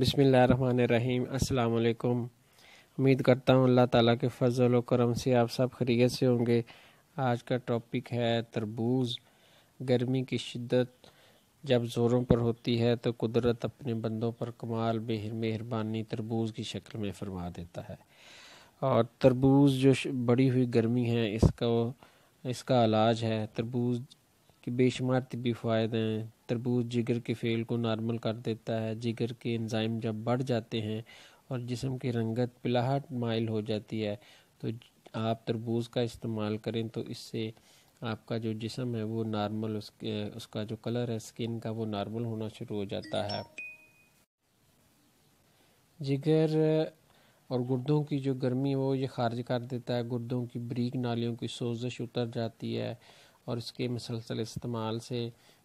बिसमीम अल्लाम उम्मीद करता हूँ अल्लाह ताला के फजल करम से आप सब खरीत से होंगे आज का टॉपिक है तरबूज गर्मी की शिद्दत जब ज़ोरों पर होती है तो कुदरत अपने बंदों पर कमाल बेहर मेहरबानी तरबूज की शक्ल में फरमा देता है और तरबूज जो बड़ी हुई गर्मी है इसका इसका इलाज है तरबूज कि बेशुमार तबी फ़ायदे हैं तरबूज जिगर के फेल को नॉर्मल कर देता है जिगर के एंजाइम जब बढ़ जाते हैं और जिसम की रंगत पिलाहट माइल हो जाती है तो आप तरबूज का इस्तेमाल करें तो इससे आपका जो जिसम है वो नॉर्मल उसके उसका जो कलर है स्किन का वो नॉर्मल होना शुरू हो जाता है जिगर और गुर्दों की जो गर्मी हो ये खारिज कर देता है गुर्दों की बरीक नालियों की सोजिश उतर जाती है और इसके मसलसल इस्तेमाल से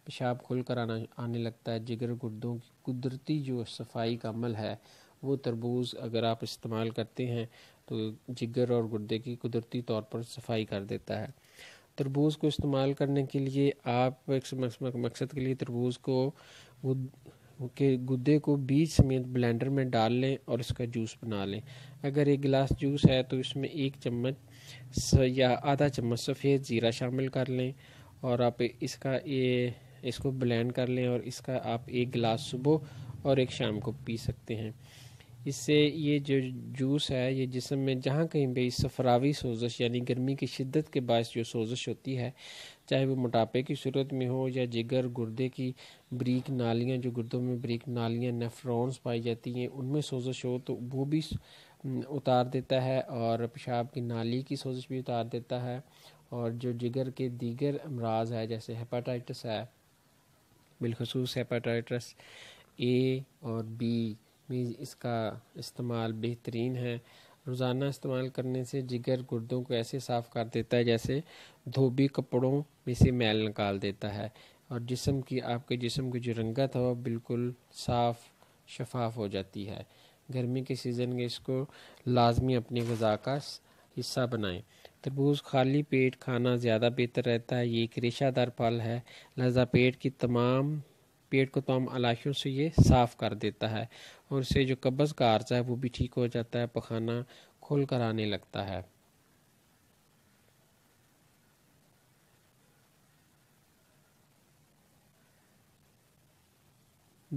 पेशाब खुल कर आना आने लगता है जिगर गुर्दों की कुदरती जो सफाई का अमल है वो तरबूज अगर आप इस्तेमाल करते हैं तो जिगर और गुर्दे की कुदरती तौर पर सफाई कर देता है तरबूज को इस्तेमाल करने के लिए आप एक मकसद के लिए तरबूज को के गुदे को बीज समेत ब्लेंडर में डाल लें और इसका जूस बना लें अगर एक गिलास जूस है तो इसमें एक चम्मच या आधा चम्मच सफ़ेद तो ज़ीरा शामिल कर लें और आप इसका ये इसको ब्लेंड कर लें और इसका आप एक गिलास सुबह और एक शाम को पी सकते हैं इससे ये जो जूस है ये जिसम में जहाँ कहीं भी सफरावी सोजश यानी गर्मी की शिद्दत के बायस जो सोजश होती है चाहे वो मोटापे की सूरत में हो या जिगर गुर्दे की ब्रीक नालियाँ जो गुर्दों में ब्रीक नालियाँ नेफ्रॉन्स पाई जाती हैं उनमें सोजश हो तो वो भी उतार देता है और पेशाब की नाली की सोजिश भी उतार देता है और जो जिगर के दीगर अमराज है जैसे हेपाटाइटिस है बिलखसूस हेपाटाइटिस ए और बी में इसका इस्तेमाल बेहतरीन है रोज़ाना इस्तेमाल करने से जिगर गुर्दों को ऐसे साफ़ कर देता है जैसे धोबी कपड़ों में से मैल निकाल देता है और जिसम की आपके जिसम की जो रंगत है वह बिल्कुल साफ़ शफाफ हो जाती है गर्मी के सीज़न में इसको लाजमी अपनी गज़ा का हिस्सा बनाएं तरबूज खाली पेट खाना ज़्यादा बेहतर रहता है ये एक रेशादार फल है लहजा पेट की तमाम पेट को तमाम अलाशियों से ये साफ़ कर देता है और इससे जो कब्ज़ का आर्जा है वो भी ठीक हो जाता है पखाना खोल कर आने लगता है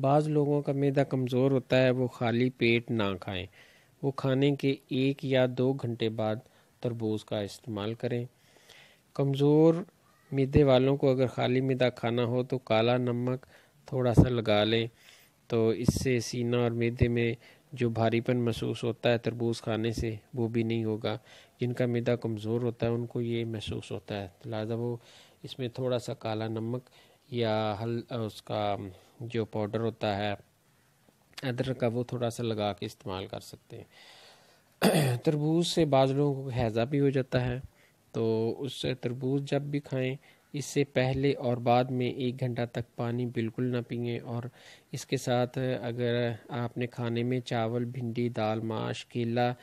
बाज़ लोगों का मैदा कमज़ोर होता है वो खाली पेट ना खाएं वो खाने के एक या दो घंटे बाद तरबूज का इस्तेमाल करें कमज़ोर मैदे वालों को अगर खाली मैदा खाना हो तो काला नमक थोड़ा सा लगा लें तो इससे सीना और मैदे में जो भारीपन महसूस होता है तरबूज खाने से वो भी नहीं होगा जिनका मैदा कमज़ोर होता है उनको ये महसूस होता है लिहाजा वो इसमें थोड़ा सा काला नमक या हल उसका जो पाउडर होता है अदरक का वो थोड़ा सा लगा के इस्तेमाल कर सकते हैं तरबूज से बाज़ लोगों को हैज़ा भी हो जाता है तो उससे तरबूज जब भी खाएं इससे पहले और बाद में एक घंटा तक पानी बिल्कुल ना पिए और इसके साथ अगर आपने खाने में चावल भिंडी दाल माश केला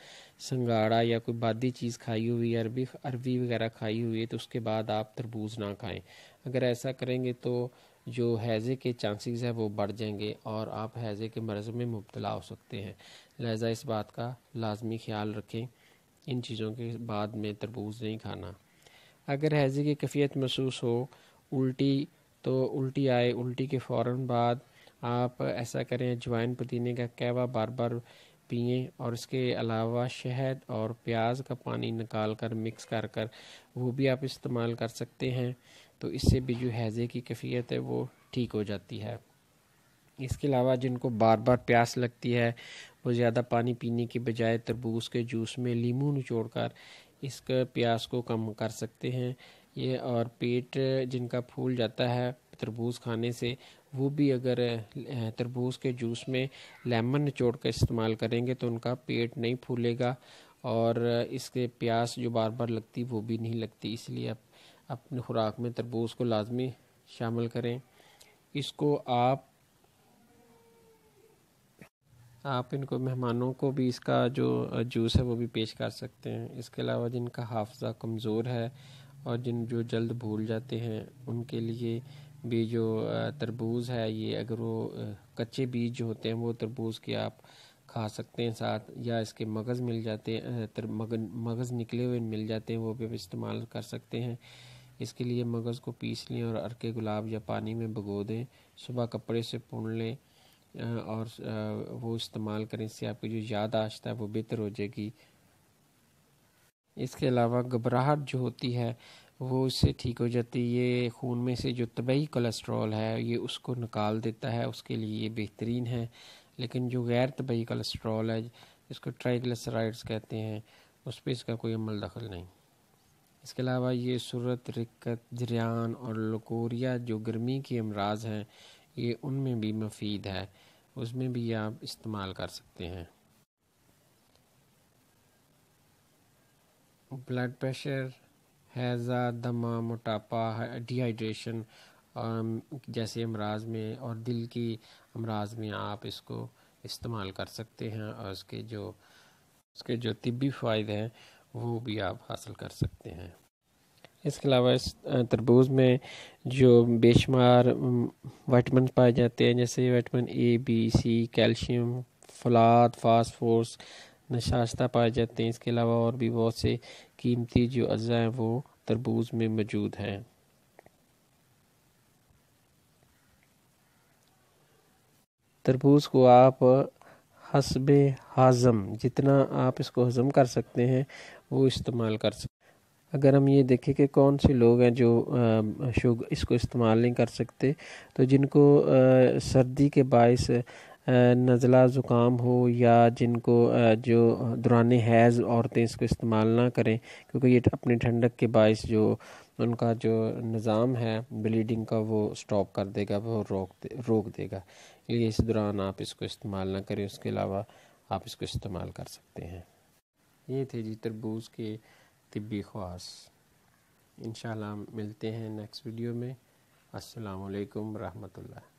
संगाड़ा या कोई बादी चीज़ खाई हुई अरबी अरबी वगैरह खाई हुई है तो उसके बाद आप तरबूज ना खाएं अगर ऐसा करेंगे तो जो हैज़े के चांसेस हैं वो बढ़ जाएंगे और आप हैज़े के मर्ज़ में मुबतला हो सकते हैं लहजा इस बात का लाजमी ख्याल रखें इन चीज़ों के बाद में तरबूज नहीं खाना अगर हैज़े की कैफियत महसूस हो उल्टी तो उल्टी आए उल्टी के फ़ौर बाद आप ऐसा करें अजवाइन पुदीने का कहवा बार बार पिए और इसके अलावा शहद और प्याज का पानी निकाल कर मिक्स कर कर वो भी आप इस्तेमाल कर सकते हैं तो इससे भी जो हैज़े की कैफियत है वो ठीक हो जाती है इसके अलावा जिनको बार बार प्यास लगती है वो ज़्यादा पानी पीने के बजाय तरबूज के जूस में लीमू निचोड़ कर इस प्यास को कम कर सकते हैं ये और पेट जिनका फूल जाता है तरबूज खाने से वो भी अगर तरबूज के जूस में लेमन निचोड़ कर इस्तेमाल करेंगे तो उनका पेट नहीं फूलेगा और इसके प्यास जो बार बार लगती वो भी नहीं लगती इसलिए आप अपनी खुराक में तरबूज को लाजमी शामिल करें इसको आप आप इनको मेहमानों को भी इसका जो जूस है वो भी पेश कर सकते हैं इसके अलावा जिनका हाफजा कमज़ोर है और जिन जो जल्द भूल जाते हैं उनके लिए भी जो तरबूज है ये अगर वो कच्चे बीज जो होते हैं वो तरबूज के आप खा सकते हैं साथ या इसके मगज़ मिल जाते हैं तर मगज़ निकले हुए मिल जाते हैं वो भी इस्तेमाल कर सकते हैं इसके लिए मगज़ को पीस लें और अरके गुलाब या पानी में भगो दें सुबह कपड़े से पुन लें और वो इस्तेमाल करें इससे आपकी जो यादाश्त है वो बेहतर हो जाएगी इसके अलावा घबराहट जो होती है वो इससे ठीक हो जाती है ये खून में से जो तबी कोलेस्ट्रॉल है ये उसको निकाल देता है उसके लिए ये बेहतरीन है लेकिन जो गैर तबी कोलेस्ट्रॉल है इसको ट्राइग्लिसराइड्स कहते हैं उस पर इसका कोई अमल दखल नहीं इसके अलावा ये सूरत रिक्कत जरियान और लकोरिया जो गर्मी के अमराज हैं ये उनमें भी मफीद है उसमें भी आप इस्तेमाल कर सकते हैं ब्लड प्रेशर हैज़ा दमा मोटापा डिहाइड्रेशन जैसे अमराज में और दिल की अमराज में आप इसको इस्तेमाल कर सकते हैं और उसके जो उसके जो तिबी फ़ायदे हैं वो भी आप हासिल कर सकते हैं इसके अलावा इस तरबूज में जो बेशुमार वाइटमिन पाए जाते हैं जैसे vitamin A B C calcium फलाद फास्फोर्स नशास्ता पाए जाते हैं इसके अलावा और भी बहुत से कीमती जो अज्जा हैं वो तरबूज में मौजूद हैं तरबूज को आप हसब हाज़म जितना आप इसको हज़म कर सकते हैं वो इस्तेमाल कर सकते अगर हम ये देखें कि कौन से लोग हैं जो शुगर इसको इस्तेमाल नहीं कर सकते तो जिनको सर्दी के बायस नज़ला ज़ुकाम हो या जिनको जो दौरान हैज़ औरतें इसको इस्तेमाल ना करें क्योंकि ये अपनी ठंडक के बायस जो उनका जो निज़ाम है ब्लीडिंग का वो स्टॉप कर देगा वो रोक दे रोक देगा ये इस दौरान आप इसको इस्तेमाल ना करें उसके अलावा आप इसको इस्तेमाल कर सकते हैं ये थे जी तरबूज के तबी खास इन मिलते हैं नेक्स्ट वीडियो में असलकम वरहमल